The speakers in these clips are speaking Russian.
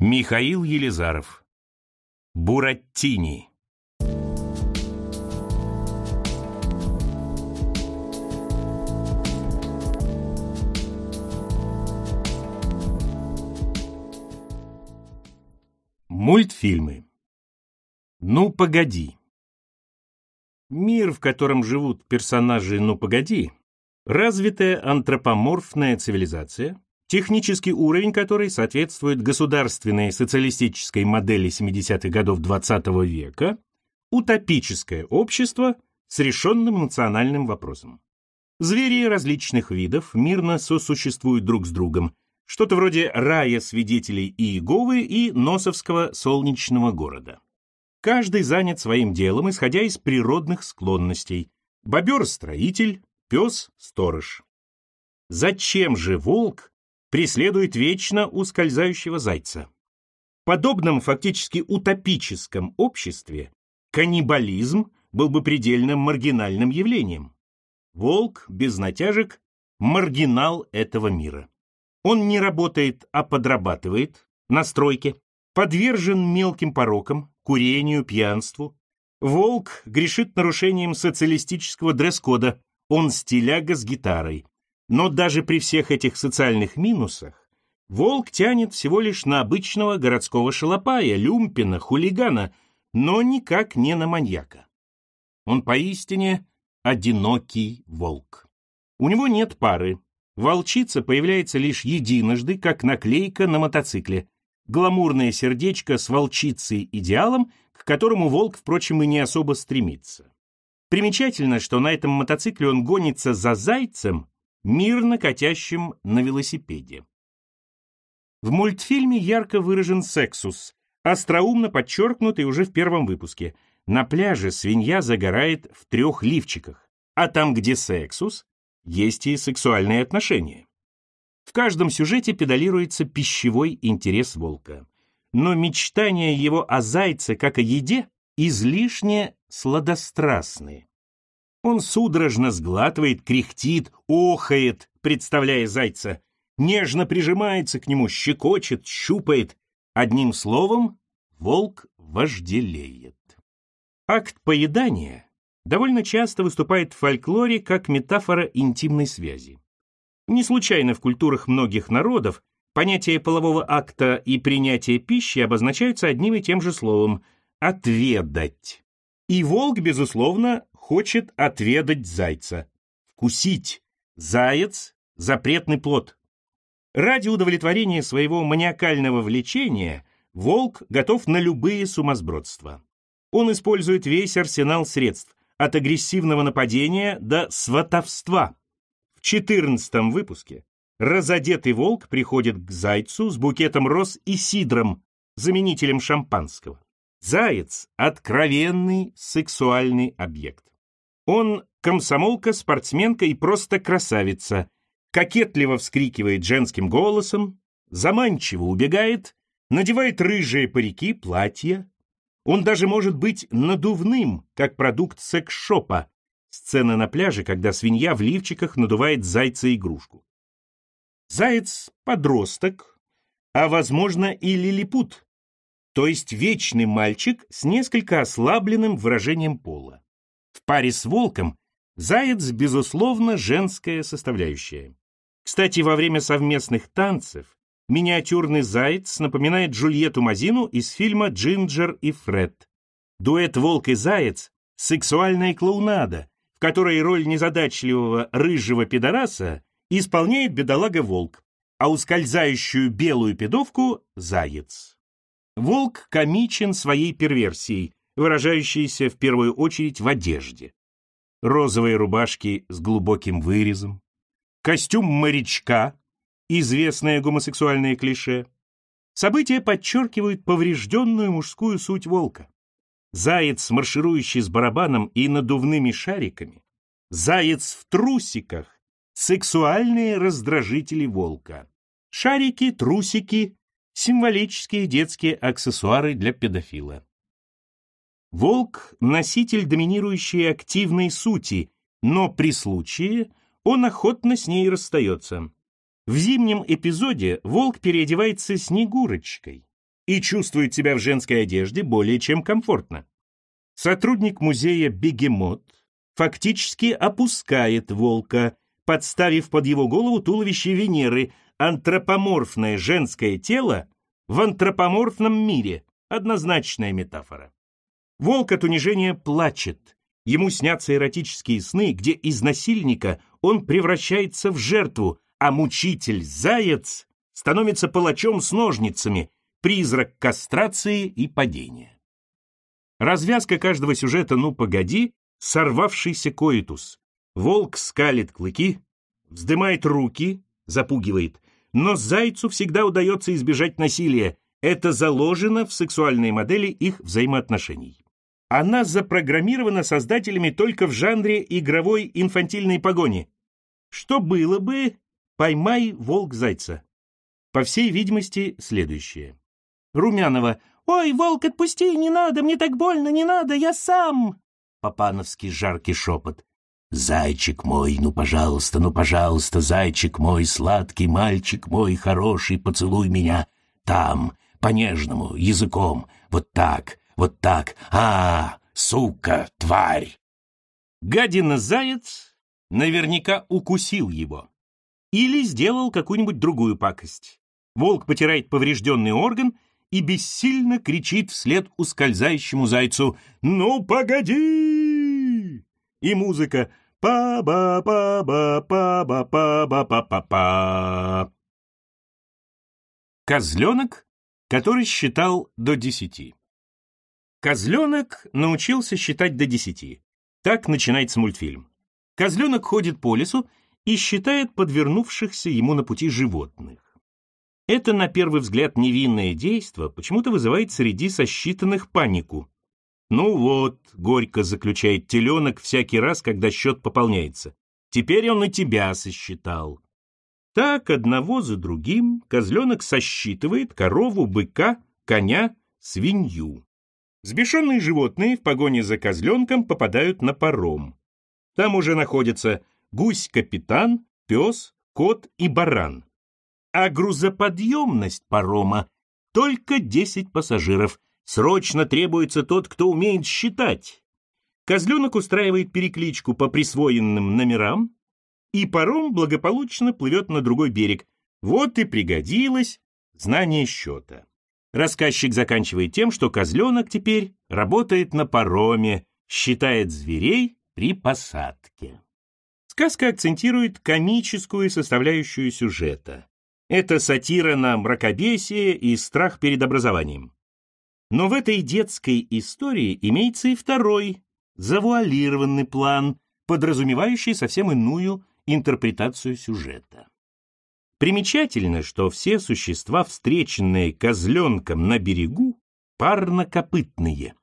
Михаил Елизаров. Буратини. Мультфильмы. Ну, погоди. Мир, в котором живут персонажи «Ну, погоди», развитая антропоморфная цивилизация, Технический уровень который соответствует государственной социалистической модели 70-х годов XX -го века, утопическое общество с решенным национальным вопросом. Звери различных видов мирно сосуществуют друг с другом, что-то вроде рая свидетелей Иеговы и Носовского солнечного города. Каждый занят своим делом, исходя из природных склонностей. Бобер – строитель, пес – сторож. Зачем же волк преследует вечно ускользающего зайца. В подобном фактически утопическом обществе каннибализм был бы предельным маргинальным явлением. Волк без натяжек – маргинал этого мира. Он не работает, а подрабатывает на стройке, подвержен мелким порокам, курению, пьянству. Волк грешит нарушением социалистического дресс-кода, он стиляга с гитарой. Но даже при всех этих социальных минусах волк тянет всего лишь на обычного городского шалопая, люмпина, хулигана, но никак не на маньяка. Он поистине одинокий волк. У него нет пары. Волчица появляется лишь единожды, как наклейка на мотоцикле. Гламурное сердечко с волчицей-идеалом, к которому волк, впрочем, и не особо стремится. Примечательно, что на этом мотоцикле он гонится за зайцем, мирно катящим на велосипеде. В мультфильме ярко выражен сексус, остроумно подчеркнутый уже в первом выпуске. На пляже свинья загорает в трех лифчиках, а там, где сексус, есть и сексуальные отношения. В каждом сюжете педалируется пищевой интерес волка. Но мечтания его о зайце, как о еде, излишне сладострастные. Он судорожно сглатывает, кряхтит, охает, представляя зайца. Нежно прижимается к нему, щекочет, щупает. Одним словом, волк вожделеет. Акт поедания довольно часто выступает в фольклоре как метафора интимной связи. Не случайно в культурах многих народов понятие полового акта и принятие пищи обозначаются одним и тем же словом – отведать. И волк, безусловно, хочет отведать зайца. Вкусить. Заяц – запретный плод. Ради удовлетворения своего маниакального влечения волк готов на любые сумасбродства. Он использует весь арсенал средств, от агрессивного нападения до сватовства. В 14 выпуске разодетый волк приходит к зайцу с букетом роз и сидром, заменителем шампанского. Заяц – откровенный сексуальный объект. Он комсомолка, спортсменка и просто красавица. Кокетливо вскрикивает женским голосом, заманчиво убегает, надевает рыжие парики, платья. Он даже может быть надувным, как продукт секс-шопа. Сцена на пляже, когда свинья в лифчиках надувает зайца игрушку. Заяц — подросток, а, возможно, и лилипут, то есть вечный мальчик с несколько ослабленным выражением пола. В паре с волком заяц, безусловно, женская составляющая. Кстати, во время совместных танцев миниатюрный заяц напоминает Джульетту Мазину из фильма «Джинджер и Фред». Дуэт «Волк и заяц» — сексуальная клоунада, в которой роль незадачливого рыжего пидораса исполняет бедолага-волк, а ускользающую белую пидовку — заяц. Волк комичен своей перверсией, выражающиеся в первую очередь в одежде. Розовые рубашки с глубоким вырезом, костюм морячка, известное гомосексуальное клише. События подчеркивают поврежденную мужскую суть волка. Заяц, марширующий с барабаном и надувными шариками, заяц в трусиках, сексуальные раздражители волка. Шарики, трусики, символические детские аксессуары для педофила. Волк – носитель доминирующей активной сути, но при случае он охотно с ней расстается. В зимнем эпизоде волк переодевается снегурочкой и чувствует себя в женской одежде более чем комфортно. Сотрудник музея «Бегемот» фактически опускает волка, подставив под его голову туловище Венеры, антропоморфное женское тело в антропоморфном мире. Однозначная метафора. Волк от унижения плачет. Ему снятся эротические сны, где из насильника он превращается в жертву, а мучитель-заяц становится палачом с ножницами, призрак кастрации и падения. Развязка каждого сюжета «Ну, погоди!» — сорвавшийся коитус. Волк скалит клыки, вздымает руки, запугивает, но зайцу всегда удается избежать насилия. Это заложено в сексуальной модели их взаимоотношений она запрограммирована создателями только в жанре игровой инфантильной погони. Что было бы «Поймай волк зайца». По всей видимости, следующее. Румянова «Ой, волк, отпусти, не надо, мне так больно, не надо, я сам!» Папановский жаркий шепот. «Зайчик мой, ну, пожалуйста, ну, пожалуйста, зайчик мой, сладкий мальчик мой, хороший, поцелуй меня там, по-нежному, языком, вот так, вот так. а, Сука! Тварь!» Гадина-заяц наверняка укусил его. Или сделал какую-нибудь другую пакость. Волк потирает поврежденный орган и бессильно кричит вслед ускользающему зайцу «Ну, погоди!» И музыка «Па-ба-па-ба-па-ба-па-ба-па-па-па». Козленок, который считал до десяти. Козленок научился считать до десяти. Так начинается мультфильм. Козленок ходит по лесу и считает подвернувшихся ему на пути животных. Это, на первый взгляд, невинное действие почему-то вызывает среди сосчитанных панику. «Ну вот», — горько заключает теленок всякий раз, когда счет пополняется, «теперь он и тебя сосчитал». Так одного за другим козленок сосчитывает корову, быка, коня, свинью. Сбешенные животные в погоне за козленком попадают на паром. Там уже находятся гусь-капитан, пес, кот и баран. А грузоподъемность парома только 10 пассажиров. Срочно требуется тот, кто умеет считать. Козленок устраивает перекличку по присвоенным номерам, и паром благополучно плывет на другой берег. Вот и пригодилось знание счета. Рассказчик заканчивает тем, что козленок теперь работает на пароме, считает зверей при посадке. Сказка акцентирует комическую составляющую сюжета. Это сатира на мракобесие и страх перед образованием. Но в этой детской истории имеется и второй, завуалированный план, подразумевающий совсем иную интерпретацию сюжета. Примечательно, что все существа, встреченные козленком на берегу, парнокопытные.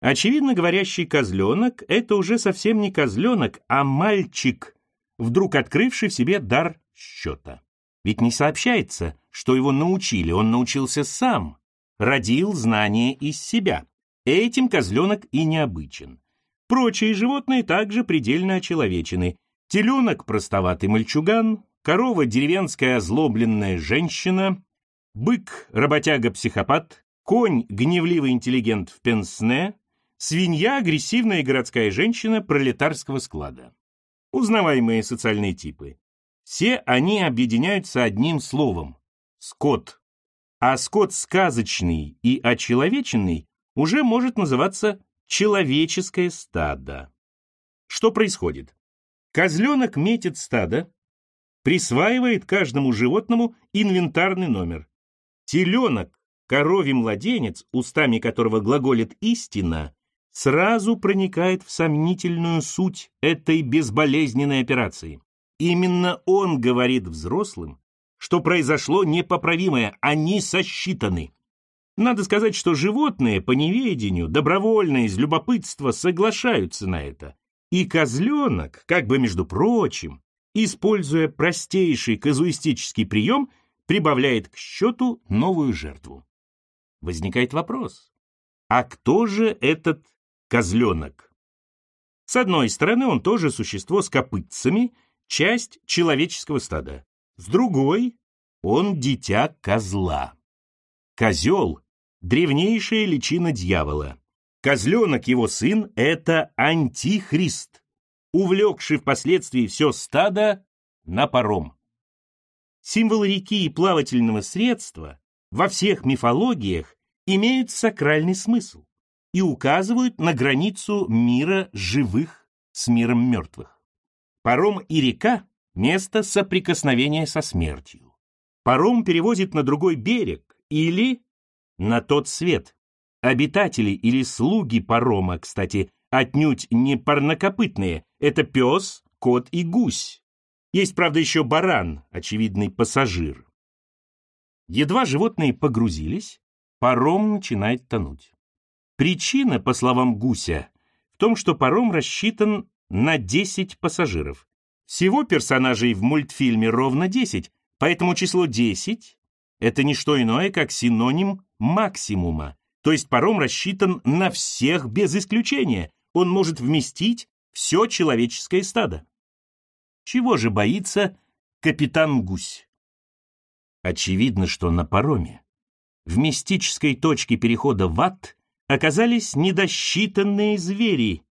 Очевидно, говорящий козленок — это уже совсем не козленок, а мальчик, вдруг открывший в себе дар счета. Ведь не сообщается, что его научили, он научился сам, родил знания из себя. Этим козленок и необычен. Прочие животные также предельно очеловечены. Теленок — простоватый мальчуган, корова – деревенская озлобленная женщина, бык – работяга-психопат, конь – гневливый интеллигент в пенсне, свинья – агрессивная городская женщина пролетарского склада. Узнаваемые социальные типы. Все они объединяются одним словом – скот. А скот сказочный и очеловеченный уже может называться человеческое стадо. Что происходит? Козленок метит стадо, присваивает каждому животному инвентарный номер. Теленок, коровий младенец, устами которого глаголит истина, сразу проникает в сомнительную суть этой безболезненной операции. Именно он говорит взрослым, что произошло непоправимое, они сосчитаны. Надо сказать, что животные по неведению, добровольно из любопытства соглашаются на это. И козленок, как бы между прочим, используя простейший казуистический прием, прибавляет к счету новую жертву. Возникает вопрос, а кто же этот козленок? С одной стороны, он тоже существо с копытцами, часть человеческого стада. С другой, он дитя козла. Козел – древнейшая личина дьявола. Козленок, его сын, это антихрист увлекший впоследствии все стадо на паром. Символы реки и плавательного средства во всех мифологиях имеют сакральный смысл и указывают на границу мира живых с миром мертвых. Паром и река – место соприкосновения со смертью. Паром перевозит на другой берег или на тот свет. Обитатели или слуги парома, кстати, отнюдь не парнокопытные. Это пес, кот и гусь. Есть, правда, еще баран, очевидный пассажир. Едва животные погрузились, паром начинает тонуть. Причина, по словам Гуся, в том, что паром рассчитан на 10 пассажиров. Всего персонажей в мультфильме ровно 10, поэтому число 10 — это не что иное, как синоним максимума. То есть паром рассчитан на всех без исключения, он может вместить все человеческое стадо. Чего же боится капитан Гусь? Очевидно, что на пароме в мистической точке перехода в ад оказались недосчитанные звери,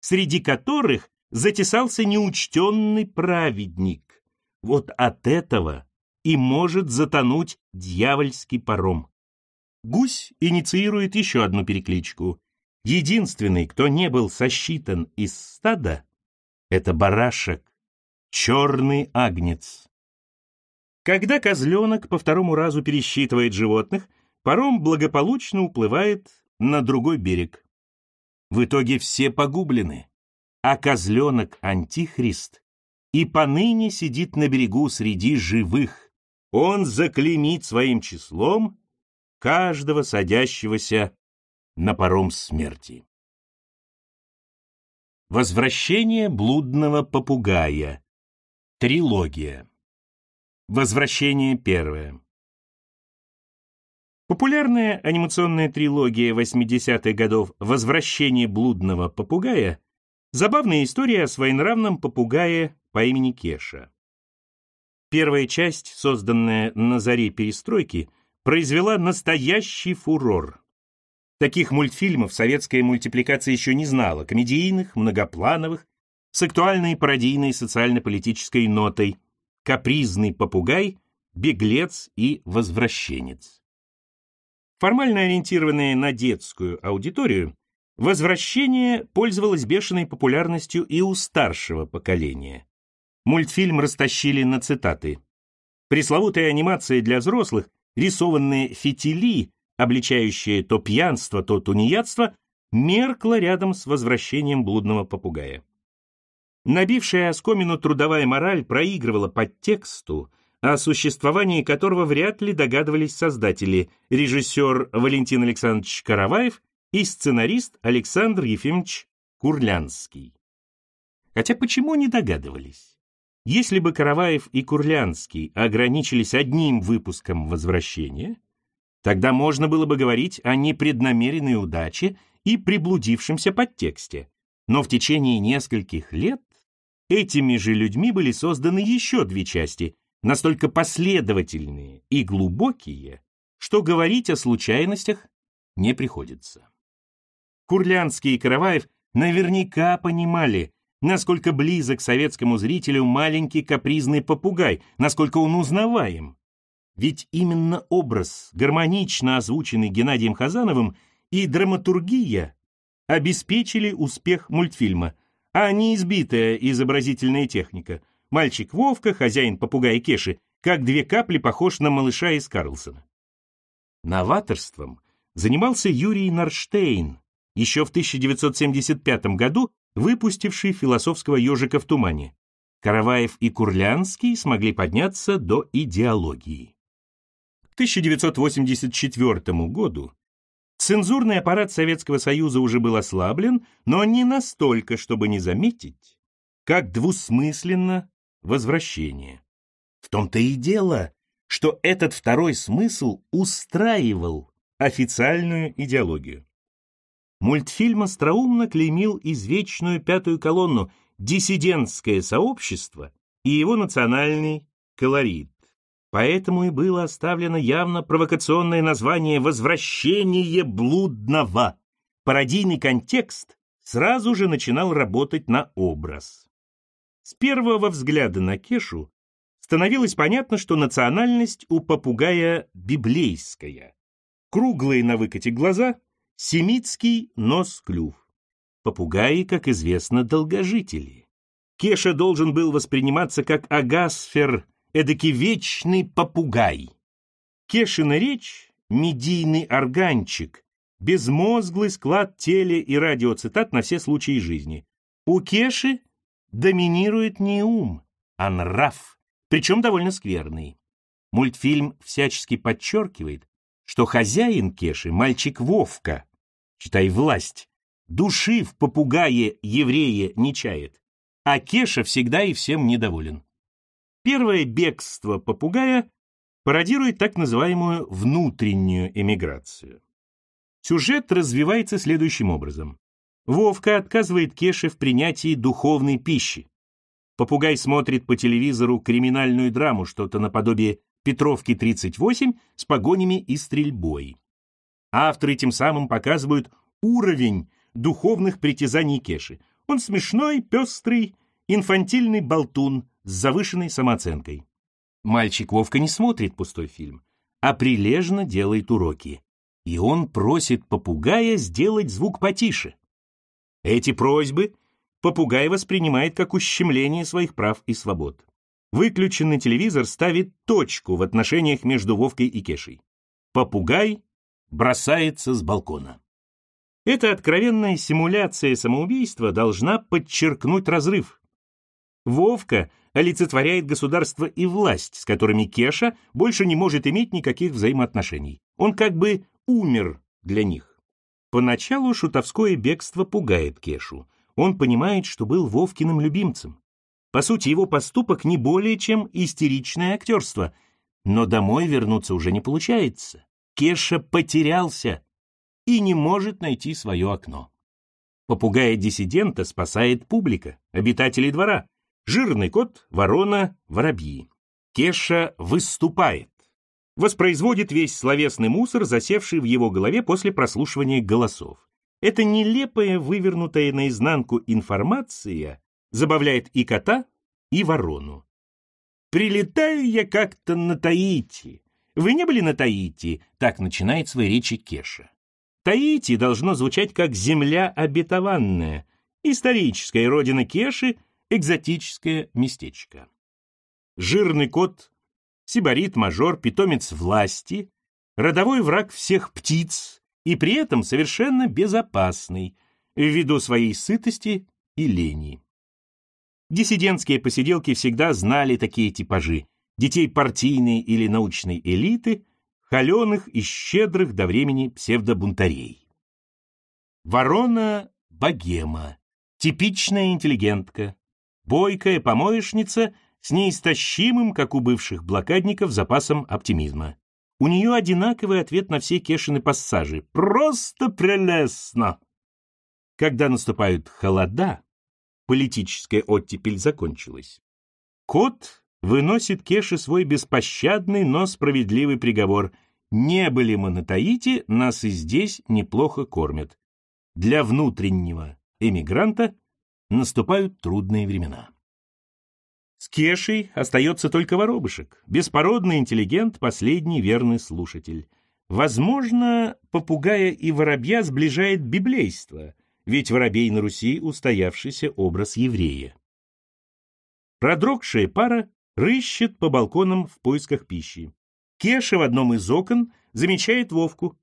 среди которых затесался неучтенный праведник. Вот от этого и может затонуть дьявольский паром. Гусь инициирует еще одну перекличку, Единственный, кто не был сосчитан из стада, это барашек, черный агнец. Когда козленок по второму разу пересчитывает животных, паром благополучно уплывает на другой берег. В итоге все погублены, а козленок Антихрист и поныне сидит на берегу среди живых. Он заклеймит своим числом каждого садящегося на паром смерти. Возвращение блудного попугая. Трилогия. Возвращение первое. Популярная анимационная трилогия 80-х годов «Возвращение блудного попугая» — забавная история о своенравном попугае по имени Кеша. Первая часть, созданная на заре перестройки, произвела настоящий фурор. Таких мультфильмов советская мультипликация еще не знала, комедийных, многоплановых, с актуальной пародийной социально-политической нотой «Капризный попугай», «Беглец» и «Возвращенец». Формально ориентированная на детскую аудиторию, «Возвращение» пользовалось бешеной популярностью и у старшего поколения. Мультфильм растащили на цитаты. Пресловутая анимация для взрослых, рисованные фитили обличающее то пьянство, то тунеядство, меркло рядом с возвращением блудного попугая. Набившая оскомину трудовая мораль проигрывала подтексту, о существовании которого вряд ли догадывались создатели, режиссер Валентин Александрович Караваев и сценарист Александр Ефимович Курлянский. Хотя почему не догадывались? Если бы Караваев и Курлянский ограничились одним выпуском «Возвращения», Тогда можно было бы говорить о непреднамеренной удаче и приблудившемся подтексте. Но в течение нескольких лет этими же людьми были созданы еще две части, настолько последовательные и глубокие, что говорить о случайностях не приходится. Курлянский и Караваев наверняка понимали, насколько близок советскому зрителю маленький капризный попугай, насколько он узнаваем. Ведь именно образ, гармонично озвученный Геннадием Хазановым, и драматургия обеспечили успех мультфильма, а не избитая изобразительная техника. Мальчик Вовка, хозяин попугая Кеши, как две капли похож на малыша из Карлсона. Новаторством занимался Юрий Нарштейн, еще в 1975 году выпустивший философского ежика в тумане. Караваев и Курлянский смогли подняться до идеологии. 1984 году цензурный аппарат Советского Союза уже был ослаблен, но не настолько, чтобы не заметить, как двусмысленно возвращение. В том-то и дело, что этот второй смысл устраивал официальную идеологию. Мультфильм остроумно клеймил извечную пятую колонну диссидентское сообщество и его национальный колорит. Поэтому и было оставлено явно провокационное название «Возвращение блудного». Пародийный контекст сразу же начинал работать на образ. С первого взгляда на Кешу становилось понятно, что национальность у попугая библейская. Круглые на выкате глаза, семитский нос-клюв. Попугаи, как известно, долгожители. Кеша должен был восприниматься как агасфер эдакий вечный попугай. Кешина речь — медийный органчик, безмозглый склад теле- и радиоцитат на все случаи жизни. У Кеши доминирует не ум, а нрав, причем довольно скверный. Мультфильм всячески подчеркивает, что хозяин Кеши — мальчик Вовка, читай власть, души в попугае еврея не чает, а Кеша всегда и всем недоволен. Первое бегство попугая пародирует так называемую внутреннюю эмиграцию. Сюжет развивается следующим образом. Вовка отказывает Кеше в принятии духовной пищи. Попугай смотрит по телевизору криминальную драму, что-то наподобие «Петровки 38» с погонями и стрельбой. Авторы тем самым показывают уровень духовных притязаний Кеши. Он смешной, пестрый, Инфантильный болтун с завышенной самооценкой. Мальчик Вовка не смотрит пустой фильм, а прилежно делает уроки. И он просит попугая сделать звук потише. Эти просьбы попугай воспринимает как ущемление своих прав и свобод. Выключенный телевизор ставит точку в отношениях между Вовкой и Кешей. Попугай бросается с балкона. Эта откровенная симуляция самоубийства должна подчеркнуть разрыв, Вовка олицетворяет государство и власть, с которыми Кеша больше не может иметь никаких взаимоотношений. Он как бы умер для них. Поначалу шутовское бегство пугает Кешу. Он понимает, что был Вовкиным любимцем. По сути, его поступок не более чем истеричное актерство. Но домой вернуться уже не получается. Кеша потерялся и не может найти свое окно. Попугая диссидента спасает публика, обитатели двора. Жирный кот, ворона, воробьи. Кеша выступает. Воспроизводит весь словесный мусор, засевший в его голове после прослушивания голосов. Эта нелепая, вывернутая наизнанку информация забавляет и кота, и ворону. «Прилетаю я как-то на Таити. Вы не были на Таити?» — так начинает свои речи Кеша. Таити должно звучать как «земля обетованная», историческая родина Кеши — экзотическое местечко. Жирный кот, сибарит-мажор, питомец власти, родовой враг всех птиц и при этом совершенно безопасный ввиду своей сытости и лени. Диссидентские посиделки всегда знали такие типажи – детей партийной или научной элиты, холеных и щедрых до времени псевдобунтарей. Ворона – богема, типичная интеллигентка, бойкая помоечница с неистощимым, как у бывших блокадников, запасом оптимизма. У нее одинаковый ответ на все Кешины пассажи. Просто прелестно! Когда наступают холода, политическая оттепель закончилась. Кот выносит Кеше свой беспощадный, но справедливый приговор. Не были мы на Таити, нас и здесь неплохо кормят. Для внутреннего эмигранта наступают трудные времена. С Кешей остается только воробышек, беспородный интеллигент, последний верный слушатель. Возможно, попугая и воробья сближает библейство, ведь воробей на Руси — устоявшийся образ еврея. Продрогшая пара рыщет по балконам в поисках пищи. Кеша в одном из окон замечает Вовку.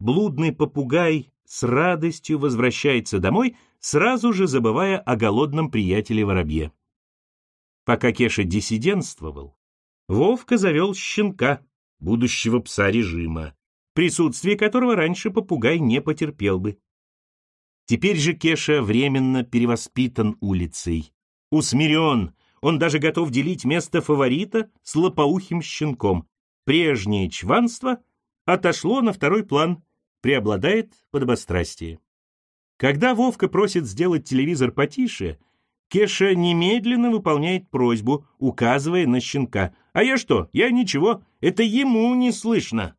Блудный попугай с радостью возвращается домой — сразу же забывая о голодном приятеле-воробье. Пока Кеша диссидентствовал, Вовка завел щенка, будущего пса режима, присутствие которого раньше попугай не потерпел бы. Теперь же Кеша временно перевоспитан улицей. Усмирен, он даже готов делить место фаворита с лопоухим щенком. Прежнее чванство отошло на второй план, преобладает подобострастие. Когда Вовка просит сделать телевизор потише, Кеша немедленно выполняет просьбу, указывая на щенка. «А я что? Я ничего. Это ему не слышно!»